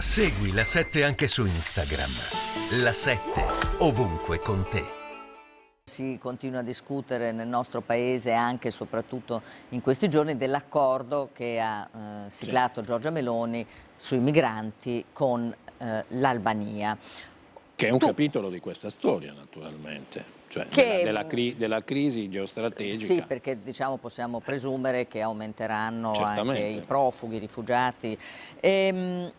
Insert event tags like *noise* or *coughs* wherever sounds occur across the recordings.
Segui la 7 anche su Instagram. La 7 ovunque con te. Si continua a discutere nel nostro paese anche e soprattutto in questi giorni dell'accordo che ha eh, siglato Giorgia Meloni sui migranti con eh, l'Albania. Che è un tu... capitolo di questa storia naturalmente. Cioè che... della, della, cri, della, crisi geostrategica. Sì, perché diciamo, possiamo presumere che aumenteranno Certamente. anche i profughi, i rifugiati. Ehm,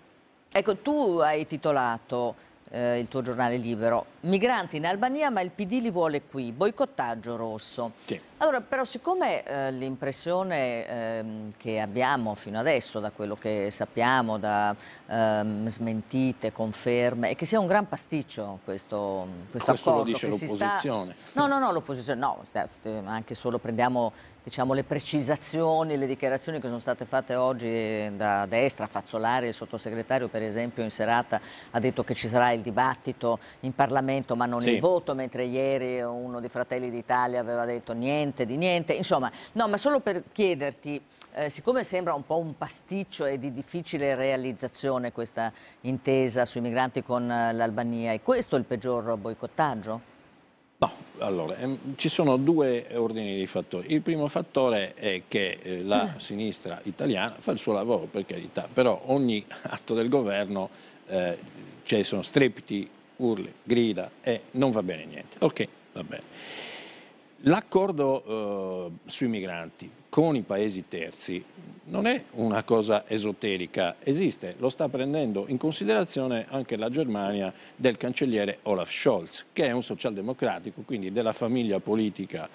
Ecco, tu hai titolato eh, il tuo giornale libero Migranti in Albania ma il PD li vuole qui, boicottaggio rosso. Sì. Allora, però siccome eh, l'impressione eh, che abbiamo fino adesso, da quello che sappiamo, da eh, smentite, conferme, è che sia un gran pasticcio questo, questo, questo accordo. Questo lo dice l'opposizione. Sta... No, no, no, l'opposizione no, anche solo prendiamo diciamo, le precisazioni, le dichiarazioni che sono state fatte oggi eh, da destra, Fazzolari, il sottosegretario per esempio in serata ha detto che ci sarà il dibattito in Parlamento ma non sì. il voto, mentre ieri uno dei Fratelli d'Italia aveva detto niente niente di niente. Insomma, no, ma solo per chiederti, eh, siccome sembra un po' un pasticcio e di difficile realizzazione questa intesa sui migranti con eh, l'Albania, è questo il peggior boicottaggio? No, allora, ehm, ci sono due ordini di fattori. Il primo fattore è che eh, la *coughs* sinistra italiana fa il suo lavoro, per carità, però ogni atto del governo eh, ci sono strepiti, urli, grida e non va bene niente. Ok, va bene. L'accordo eh, sui migranti con i paesi terzi non è una cosa esoterica, esiste, lo sta prendendo in considerazione anche la Germania del cancelliere Olaf Scholz, che è un socialdemocratico, quindi della famiglia politica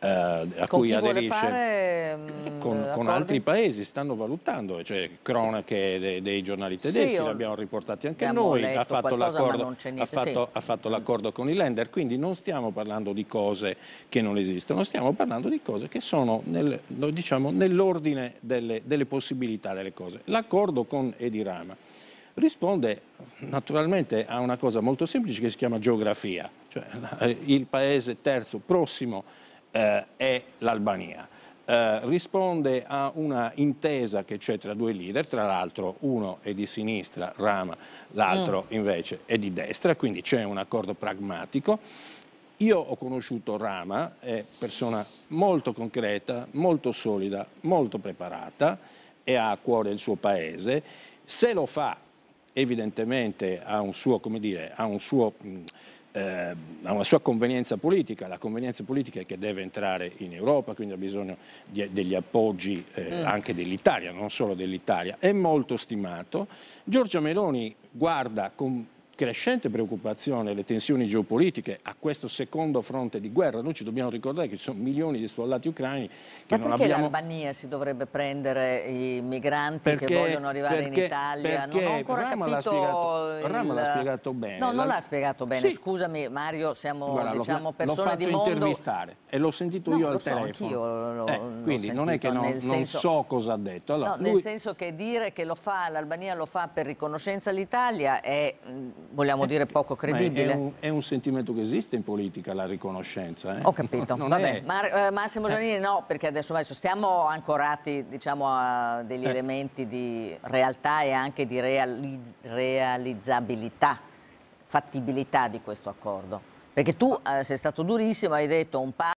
eh, a con cui aderisce fare, mm, con, con, altri paesi, stanno valutando, cioè, cronache dei, dei giornali tedeschi, sì, l'abbiamo riportati anche noi, ha fatto, l'accordo, ha fatto, sì. Mm. fatto con i lender, quindi non stiamo parlando di cose che non esistono, stiamo parlando di cose che sono nel, diciamo, nell'ordine delle, delle possibilità delle cose. L'accordo con Edirama risponde naturalmente a una cosa molto semplice che si chiama geografia, cioè *laughs* il paese terzo prossimo eh, è l'Albania. Eh, risponde a una intesa che c'è tra due leader, tra l'altro uno è di sinistra, Rama, l'altro mm. invece è di destra, quindi c'è un accordo pragmatico. Io ho conosciuto Rama, è persona molto concreta, molto solida, molto preparata e ha a cuore il suo paese. Se lo fa evidentemente ha, un suo, dire, ha, un suo, ehm, ha una sua convenienza politica, la convenienza politica è che deve entrare in Europa, quindi ha bisogno di, degli appoggi eh, mm. anche dell'Italia, non solo dell'Italia, è molto stimato. Giorgia Meloni guarda con crescente preoccupazione le tensioni geopolitiche a questo secondo fronte di guerra. Noi ci dobbiamo ricordare che ci sono milioni di sfollati ucraini che Ma non abbiamo... l'Albania si dovrebbe prendere i migranti perché, che vogliono arrivare perché, in Italia? Non ho ancora Rama capito... il... Rama l'ha spiegato bene. No, non l'ha spiegato bene. Sì. Scusami Mario, siamo Guarda, diciamo, persone di mondo... L'ho fatto intervistare e l'ho sentito no, io al so, telefono. Lo, eh, quindi non è che non, senso... non, so cosa ha detto. Allora, no, lui... Nel senso che dire che lo fa l'Albania lo fa per riconoscenza all'Italia è mm, vogliamo eh, dire poco credibile. È un, è un, sentimento che esiste in politica, la riconoscenza. Eh? Ho capito, *laughs* no, vabbè. È... Ma, eh, Massimo eh. Giannini no, perché adesso, adesso stiamo ancorati diciamo, a degli eh. elementi di realtà e anche di realizz realizzabilità, fattibilità di questo accordo. Perché tu eh, sei stato durissimo, hai detto un passo.